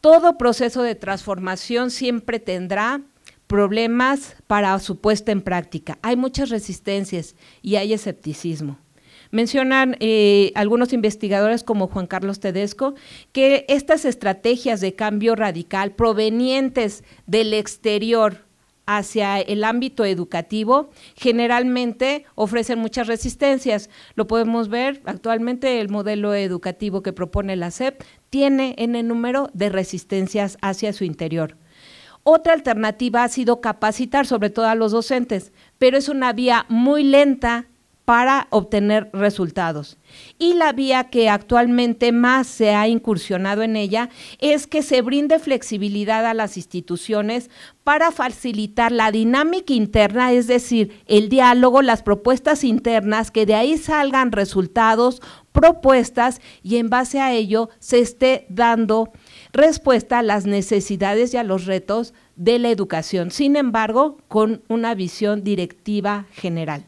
Todo proceso de transformación siempre tendrá problemas para su puesta en práctica. Hay muchas resistencias y hay escepticismo. Mencionan eh, algunos investigadores como Juan Carlos Tedesco que estas estrategias de cambio radical provenientes del exterior hacia el ámbito educativo generalmente ofrecen muchas resistencias. Lo podemos ver actualmente el modelo educativo que propone la SEP tiene en el número de resistencias hacia su interior. Otra alternativa ha sido capacitar sobre todo a los docentes, pero es una vía muy lenta para obtener resultados. Y la vía que actualmente más se ha incursionado en ella es que se brinde flexibilidad a las instituciones para facilitar la dinámica interna, es decir, el diálogo, las propuestas internas, que de ahí salgan resultados, propuestas y en base a ello se esté dando respuesta a las necesidades y a los retos de la educación, sin embargo, con una visión directiva general.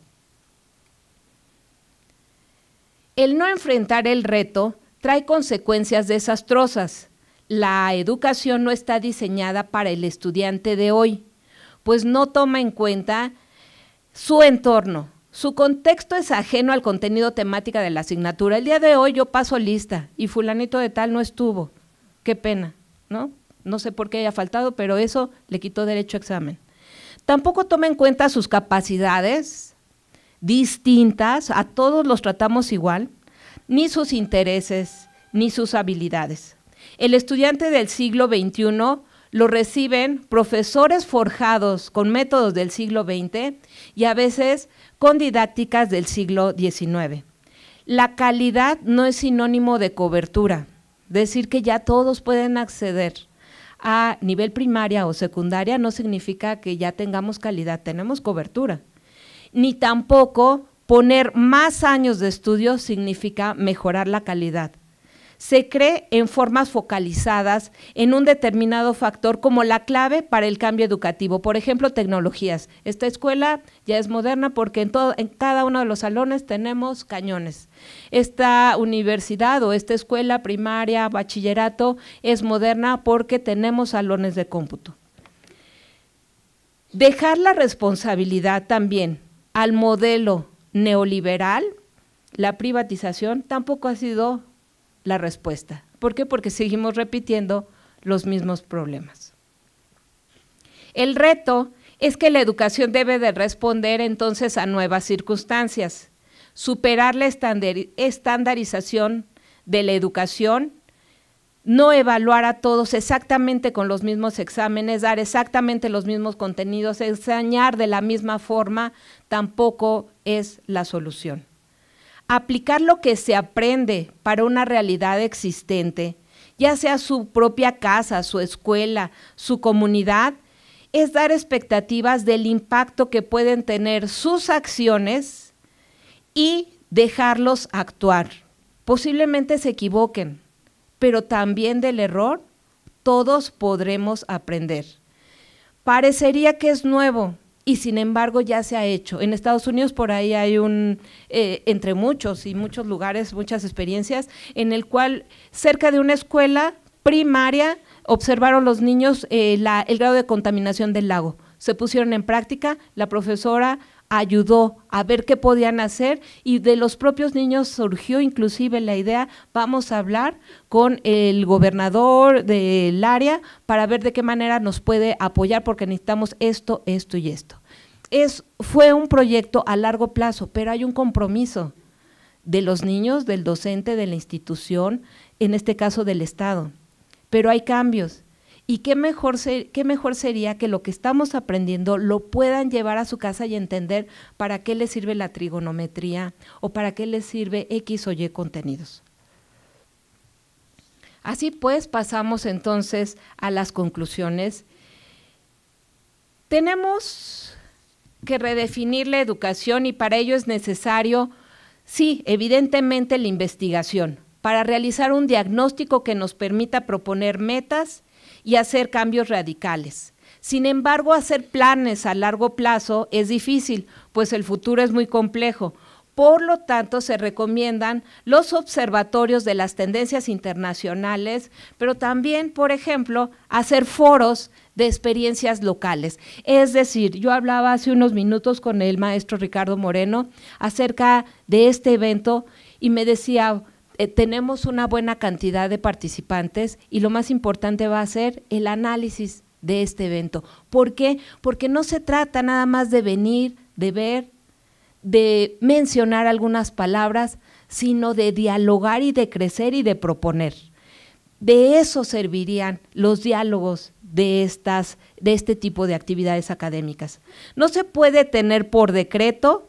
El no enfrentar el reto trae consecuencias desastrosas. La educación no está diseñada para el estudiante de hoy, pues no toma en cuenta su entorno. Su contexto es ajeno al contenido temática de la asignatura. El día de hoy yo paso lista y fulanito de tal no estuvo. Qué pena, ¿no? No sé por qué haya faltado, pero eso le quitó derecho a examen. Tampoco toma en cuenta sus capacidades, distintas, a todos los tratamos igual, ni sus intereses, ni sus habilidades. El estudiante del siglo XXI lo reciben profesores forjados con métodos del siglo XX y a veces con didácticas del siglo XIX. La calidad no es sinónimo de cobertura, decir que ya todos pueden acceder a nivel primaria o secundaria no significa que ya tengamos calidad, tenemos cobertura ni tampoco poner más años de estudio significa mejorar la calidad. Se cree en formas focalizadas en un determinado factor como la clave para el cambio educativo. Por ejemplo, tecnologías. Esta escuela ya es moderna porque en, en cada uno de los salones tenemos cañones. Esta universidad o esta escuela primaria, bachillerato, es moderna porque tenemos salones de cómputo. Dejar la responsabilidad también al modelo neoliberal, la privatización tampoco ha sido la respuesta. ¿Por qué? Porque seguimos repitiendo los mismos problemas. El reto es que la educación debe de responder entonces a nuevas circunstancias, superar la estandarización de la educación no evaluar a todos exactamente con los mismos exámenes, dar exactamente los mismos contenidos, enseñar de la misma forma, tampoco es la solución. Aplicar lo que se aprende para una realidad existente, ya sea su propia casa, su escuela, su comunidad, es dar expectativas del impacto que pueden tener sus acciones y dejarlos actuar. Posiblemente se equivoquen, pero también del error, todos podremos aprender. Parecería que es nuevo y sin embargo ya se ha hecho. En Estados Unidos por ahí hay un, eh, entre muchos y muchos lugares, muchas experiencias, en el cual cerca de una escuela primaria observaron los niños eh, el grado de contaminación del lago. Se pusieron en práctica, la profesora ayudó a ver qué podían hacer y de los propios niños surgió inclusive la idea, vamos a hablar con el gobernador del área para ver de qué manera nos puede apoyar porque necesitamos esto, esto y esto. Es, fue un proyecto a largo plazo, pero hay un compromiso de los niños, del docente, de la institución, en este caso del Estado. Pero hay cambios y qué mejor, qué mejor sería que lo que estamos aprendiendo lo puedan llevar a su casa y entender para qué les sirve la trigonometría o para qué les sirve X o Y contenidos. Así pues, pasamos entonces a las conclusiones. Tenemos que redefinir la educación y para ello es necesario, sí, evidentemente la investigación, para realizar un diagnóstico que nos permita proponer metas, y hacer cambios radicales. Sin embargo, hacer planes a largo plazo es difícil, pues el futuro es muy complejo. Por lo tanto, se recomiendan los observatorios de las tendencias internacionales, pero también, por ejemplo, hacer foros de experiencias locales. Es decir, yo hablaba hace unos minutos con el maestro Ricardo Moreno acerca de este evento y me decía, eh, tenemos una buena cantidad de participantes y lo más importante va a ser el análisis de este evento. ¿Por qué? Porque no se trata nada más de venir, de ver, de mencionar algunas palabras, sino de dialogar y de crecer y de proponer. De eso servirían los diálogos de estas de este tipo de actividades académicas. No se puede tener por decreto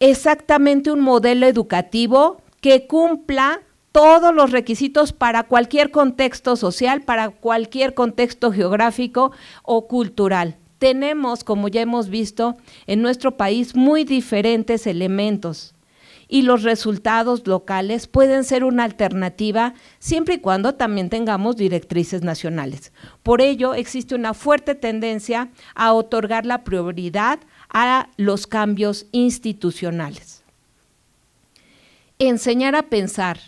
exactamente un modelo educativo que cumpla todos los requisitos para cualquier contexto social, para cualquier contexto geográfico o cultural. Tenemos, como ya hemos visto, en nuestro país muy diferentes elementos y los resultados locales pueden ser una alternativa siempre y cuando también tengamos directrices nacionales. Por ello, existe una fuerte tendencia a otorgar la prioridad a los cambios institucionales enseñar a pensar,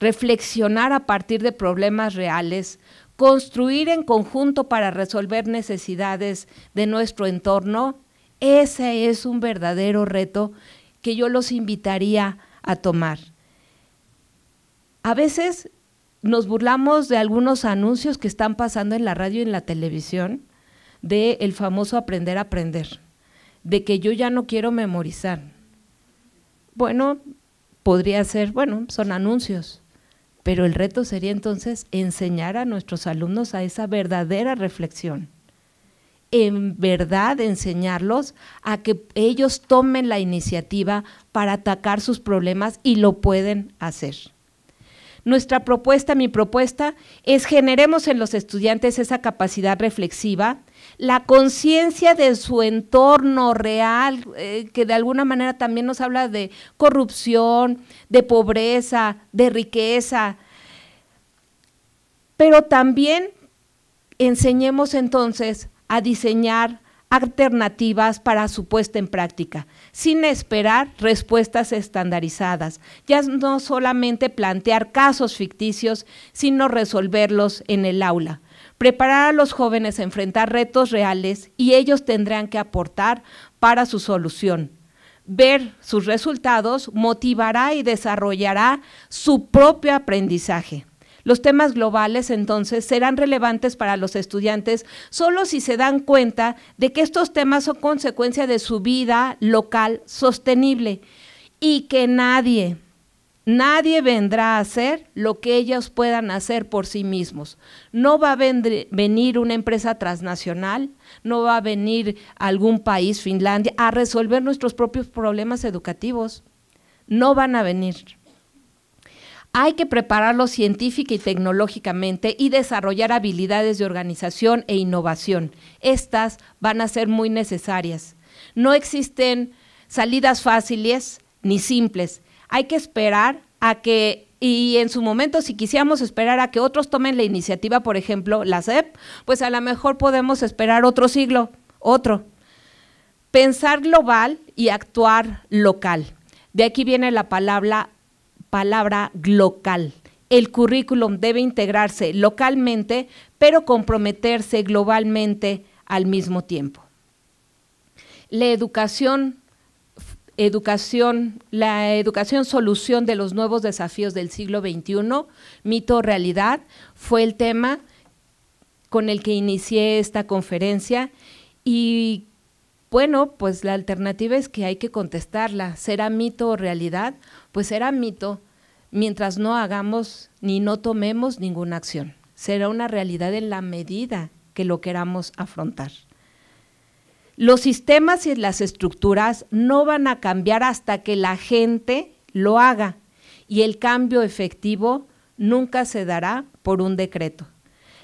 reflexionar a partir de problemas reales, construir en conjunto para resolver necesidades de nuestro entorno, ese es un verdadero reto que yo los invitaría a tomar. A veces nos burlamos de algunos anuncios que están pasando en la radio y en la televisión, de el famoso aprender a aprender, de que yo ya no quiero memorizar. Bueno, podría ser, bueno, son anuncios, pero el reto sería entonces enseñar a nuestros alumnos a esa verdadera reflexión. En verdad enseñarlos a que ellos tomen la iniciativa para atacar sus problemas y lo pueden hacer. Nuestra propuesta, mi propuesta, es generemos en los estudiantes esa capacidad reflexiva la conciencia de su entorno real, eh, que de alguna manera también nos habla de corrupción, de pobreza, de riqueza. Pero también enseñemos entonces a diseñar alternativas para su puesta en práctica, sin esperar respuestas estandarizadas, ya no solamente plantear casos ficticios, sino resolverlos en el aula preparar a los jóvenes a enfrentar retos reales y ellos tendrán que aportar para su solución. Ver sus resultados motivará y desarrollará su propio aprendizaje. Los temas globales entonces serán relevantes para los estudiantes solo si se dan cuenta de que estos temas son consecuencia de su vida local sostenible y que nadie, Nadie vendrá a hacer lo que ellos puedan hacer por sí mismos. No va a venir una empresa transnacional, no va a venir algún país, Finlandia, a resolver nuestros propios problemas educativos. No van a venir. Hay que prepararlos científicamente y tecnológicamente y desarrollar habilidades de organización e innovación. Estas van a ser muy necesarias. No existen salidas fáciles ni simples hay que esperar a que, y en su momento, si quisiéramos esperar a que otros tomen la iniciativa, por ejemplo, la CEP, pues a lo mejor podemos esperar otro siglo, otro. Pensar global y actuar local. De aquí viene la palabra, palabra local. El currículum debe integrarse localmente, pero comprometerse globalmente al mismo tiempo. La educación Educación, la educación solución de los nuevos desafíos del siglo XXI, mito o realidad, fue el tema con el que inicié esta conferencia y bueno, pues la alternativa es que hay que contestarla. ¿Será mito o realidad? Pues será mito mientras no hagamos ni no tomemos ninguna acción. Será una realidad en la medida que lo queramos afrontar. Los sistemas y las estructuras no van a cambiar hasta que la gente lo haga y el cambio efectivo nunca se dará por un decreto.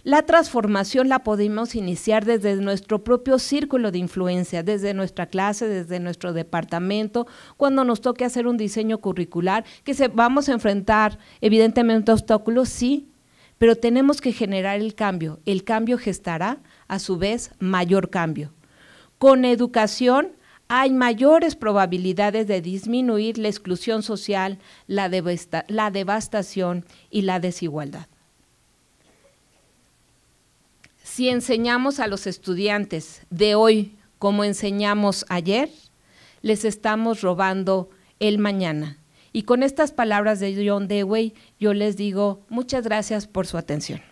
La transformación la podemos iniciar desde nuestro propio círculo de influencia, desde nuestra clase, desde nuestro departamento, cuando nos toque hacer un diseño curricular, que se, vamos a enfrentar evidentemente obstáculos, sí, pero tenemos que generar el cambio. El cambio gestará a su vez mayor cambio. Con educación hay mayores probabilidades de disminuir la exclusión social, la, devastación y la desigualdad. Si enseñamos a los estudiantes de hoy como enseñamos ayer, les estamos robando el mañana. Y con estas palabras de John Dewey, yo les digo muchas gracias por su atención.